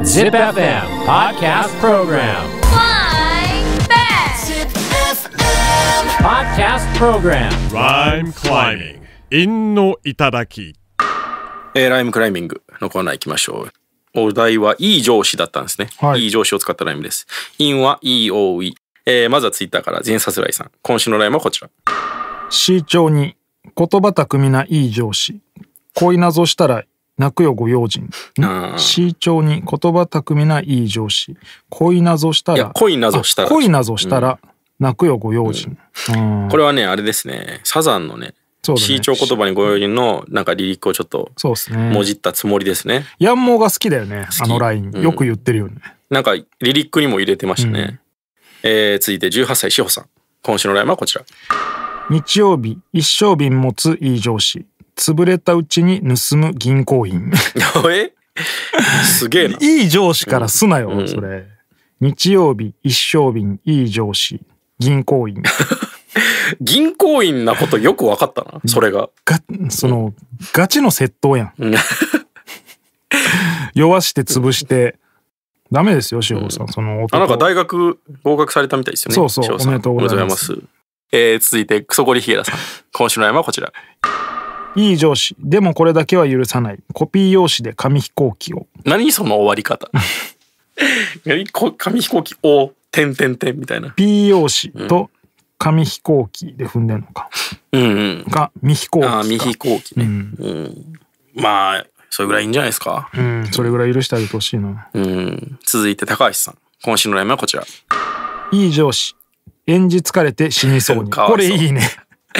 ZipFM Podcast Program f l y Back ZipFM Podcast Program Rhyme Climbing 陰のき、えー、ライムクライミングのコーナー行きましょうお題はいい上司だったんですね、はい、いい上司を使ったライムです陰は EOE、えー、まずはツイッターから前さすらいさん今週のライムはこちら C 長に言葉巧みないい上司恋謎したら泣くよご用心。慎重に言葉巧みないい上司。恋なぞしたら。恋なぞしたら。恋したら、泣くよご用心、うん。これはね、あれですね、サザンのね、そうね、言葉にご用心のなんかリリックをちょっともじったつもりですね。ヤンモーが好きだよね、あのライン。よく言ってるよね、うん。なんかリリックにも入れてましたね。うん、えー、続いて18歳、志保さん。今週のラインはこちら。日曜日、一生瓶持ついい上司。潰れたうちに盗む銀行員えすげえな いい上司からすなよ、それ日曜日一升瓶いい上司銀行員 銀行員なことよく分かったなそれががその、ガチの窃盗やん 弱して潰してダメですよ志保さん、うん、そのあなんか大学合格されたみたいですよねそうそうおめでとうございますえー、続いてクソゴリヒゲラさん今週の山はこちらいい上司でもこれだけは許さないコピー用紙で紙飛行機を何その終わり方 紙飛行機を点点点みたいな P 用紙と紙飛行機で踏んでるのか、うんが未飛行機あ未飛行機ね、うん、うん、まあそれぐらいいいんじゃないですかうんそれぐらい許してあげてほしいなうん続いて高橋さん今週のラインはこちらいい上司演じ疲れて死にそうに これいいね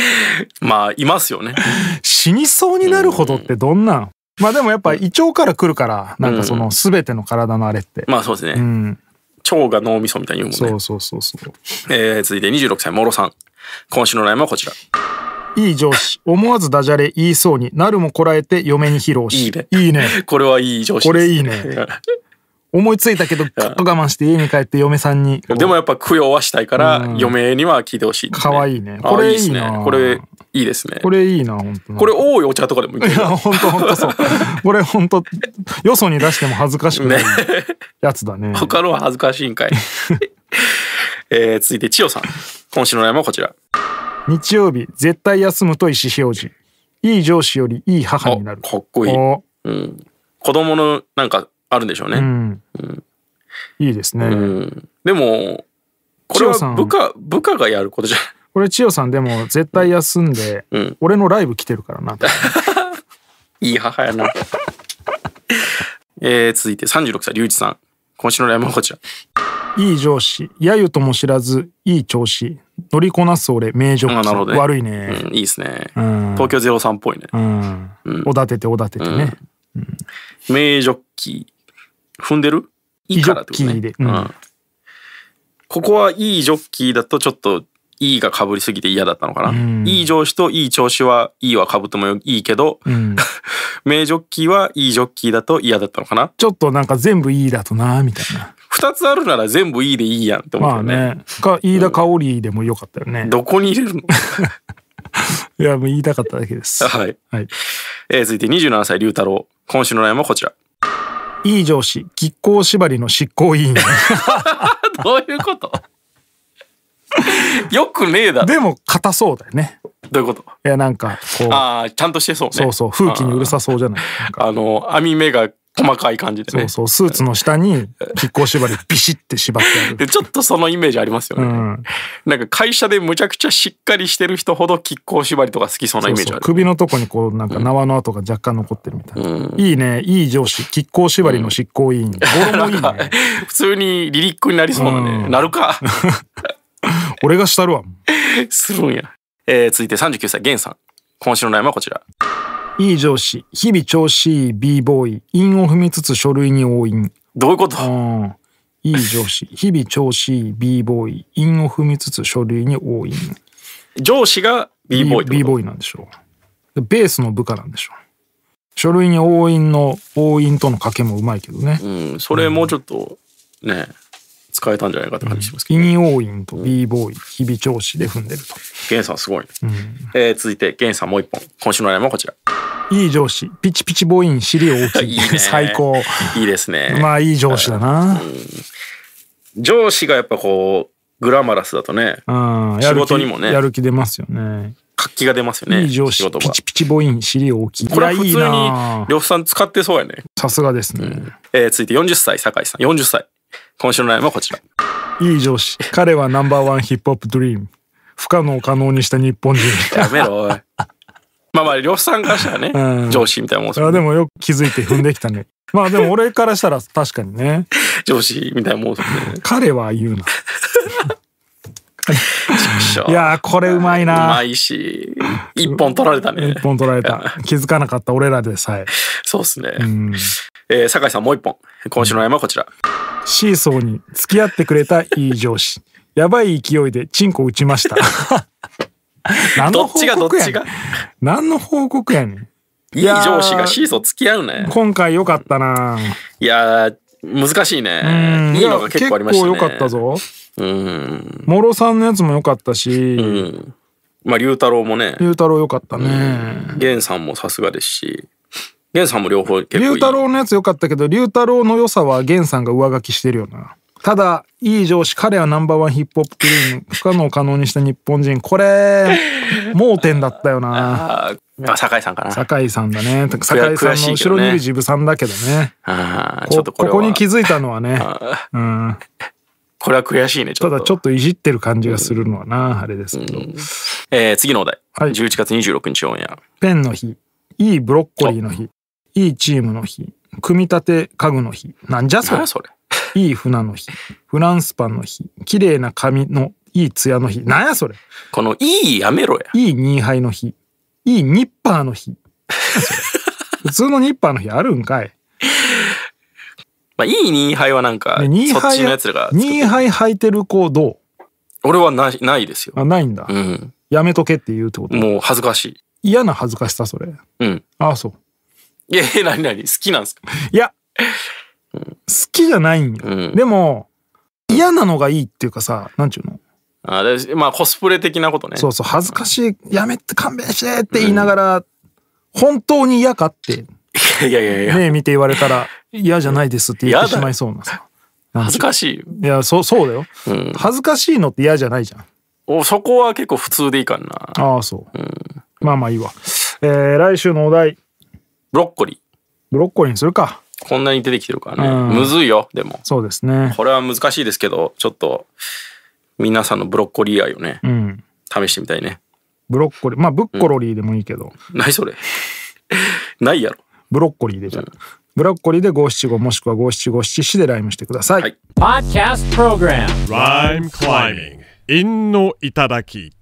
まあ、いますよね。死にそうになるほどってどんなん、うん、まあでもやっぱ胃腸から来るから、なんかその全ての体のあれって。まあそうですね。うん、腸が脳みそみたいに言うもんね。そうそうそうそう。えー、続いて26歳、もろさん。今週のライみはこちら。いい上司。思わずダジャレ言いそうになるもこらえて嫁に披露し。いいね。いいね。これはいい上司、これいいね。思いついたけど、と我慢して家に帰って嫁さんに。でもやっぱ供養はしたいから、嫁には聞いてほしい、ね。かわいいね。これいいね。これいいですね。これいいな、本当これ多いお茶とかでもいいや、本当本当そう。これ本当よそに出しても恥ずかしくないやつだね。ね他のは恥ずかしいんかい。えー、続いて千代さん。今週の悩みはこちら。日曜日、絶対休むと意思表示。いい上司よりいい母になる。かっこいい。うん、子供のなんかあるんでしょうね。うんいいですね。うん、でもこれは部下部下がやることじゃこれ千代さんでも絶対休んで、うん、俺のライブ来てるからな。いい母やな。えー、続いて36歳隆一さん今週のライブはこちら。いい上司やゆとも知らずいい調子乗りこなす俺名女、ね、悪いね、うん、いいですね、うん、東京ゼロっぽいね、うん、おだてておだててね、名ジョッキ踏んでるいいからってことね。うんここはいいジョッキーだとちょっといいがかぶりすぎて嫌だったのかな。いい上司といい調子はいいはかぶってもいいけど、うん、名ジョッキーはいいジョッキーだと嫌だったのかな。ちょっとなんか全部いいだとなみたいな。2つあるなら全部いいでいいやんって思ったよね。まあね。か、飯田香織でもよかったよね。どこに入れるの いや、もう言いたかっただけです。はい。はい、えー、続いて27歳、龍太郎。今週の悩みはこちら。いい上司亀甲縛りの執行委員 どういうことよくねえだろでも硬そうだよねどういうこといやなんかこうああちゃんとしてそうねそうそう風紀にうるさそうじゃないあの網目が細かい感じでね。そうそう、スーツの下に、亀甲縛りビシッて縛ってある。で、ちょっとそのイメージありますよね。うん、なんか会社でむちゃくちゃしっかりしてる人ほど亀甲縛りとか好きそうなイメージある。そうそう首のとこにこう、なんか縄の跡が若干残ってるみたいな。うん、いいね、いい上司、亀甲縛りの執行委員。うん、いいね、普通にリリックになりそうなね。うん、なるか。俺がしたるわ。するんや。えー、続いて39歳、ゲンさん。今週の悩みはこちら。いい上司、日々調子いい b ボーイ、韻を踏みつつ書類に押印。どういうことうんいい上司、日々調子いい b ボーイ、韻を踏みつつ書類に押印。上司が b ボーイ b ボーイなんでしょう。ベースの部下なんでしょう。書類に押印の、押印との掛けもうまいけどね。うん、それもうちょっとね、使えたんじゃないかって感じしますけど、ね。陰応印と b ボーイ、日々調子で踏んでると。ゲンさんすごいね、え続いてゲンさんもう一本。今週の悩みはこちら。いい上司ピチピチボイン尻大きい い、ね、最高いいですねまあいい上司だな、うん、上司がやっぱこうグラマラスだとね、うん、仕事にもねやる気出ますよね活気が出ますよねいい上司ピチピチボイン尻大きいこれは普通に呂布さん使ってそうやねさすがですね、うん、えー、続いて40歳酒井さん40歳今週のライブはこちらいい上司彼はナンバーワンヒップホップドリーム不可能を可能にした日本人やめろおいまあまあ、漁師さんからしたらね、うん、上司みたいなもんいや、でもよく気づいて踏んできたね。まあでも俺からしたら確かにね。上司みたいなもん、ね、彼は言うな。いやこれうまいな。うまいし、一本取られたね。一本取られた。気づかなかった俺らでさえ。そうっすね。うんえー、酒井さんもう一本。今週の山はこちら。シーソーに付き合ってくれたいい上司。やばい勢いでチンコ打ちました。何の報告やねん。何の報告やねん。いい上司がシーソー付き合うね。今回良かったな。いや難しいね。いいのが結構ありましたね。結構良かったぞ。うん。諸さんのやつも良かったし。うん。まあ龍太郎もね。龍太郎良かったね。源さんもさすがですし。源さんも両方結構いい。龍太郎のやつ良かったけど、龍太郎の良さは源さんが上書きしてるよな。ただいい上司彼はナンバーワンヒップホップクリーン不可能を可能にした日本人これ盲点だったよなあ酒井さんかな酒井さんだね酒井さんの後ろにいる自分さんだけどねここに気づいたのはねうんこれは悔しいねただちょっといじってる感じがするのはな、あれですけど、えー、次のお題、はい、11月26日オンエアペンの日いいブロッコリーの日いいチームの日組み立て家具の日なんじゃそれそれいい船の日、フランスパンの日、綺麗な髪のいい艶の日。なんやそれ。このいいやめろや。いいニーハイの日、いいニッパーの日。普通のニッパーの日あるんかい。まあ、いいニーハイはなんか、ねニーそハっイちのやつらがニーハイ履いてる子どう俺はない、ないですよ。あないんだ、うん。やめとけって言うってこともう恥ずかしい。嫌な恥ずかしさそれうん。ああそういや、え、なになに好きなんですかいや好きじゃないんよ、うん、でも嫌なのがいいっていうかさなんちゅうのあでまあコスプレ的なことねそうそう恥ずかしい、やめて勘弁してって言いながら、本当に嫌かっていやいやいや目見て言われたら嫌じゃないですって言ってしまいそうなさ 恥ずかしいいやそそうだよ、うん、恥ずかしいのって嫌じゃないじゃんおそこは結構普通でいいかなああそう、うん、まあまあいいわえー、来週のお題ブロッコリーブロッコリーにするかこんなに出てきてるからね、うん、むずいよでもそうですねこれは難しいですけどちょっと皆さんのブロッコリー愛をね、うん、試してみたいねブロッコリーまあブッコロリーでもいいけど、うん、ないそれ ないやろブロッコリーでじゃ、うん、ブロッコリーで五七五もしくは五七五七七でライムしてください、はい、Podcast Program Rhyme Climbing 韻の頂き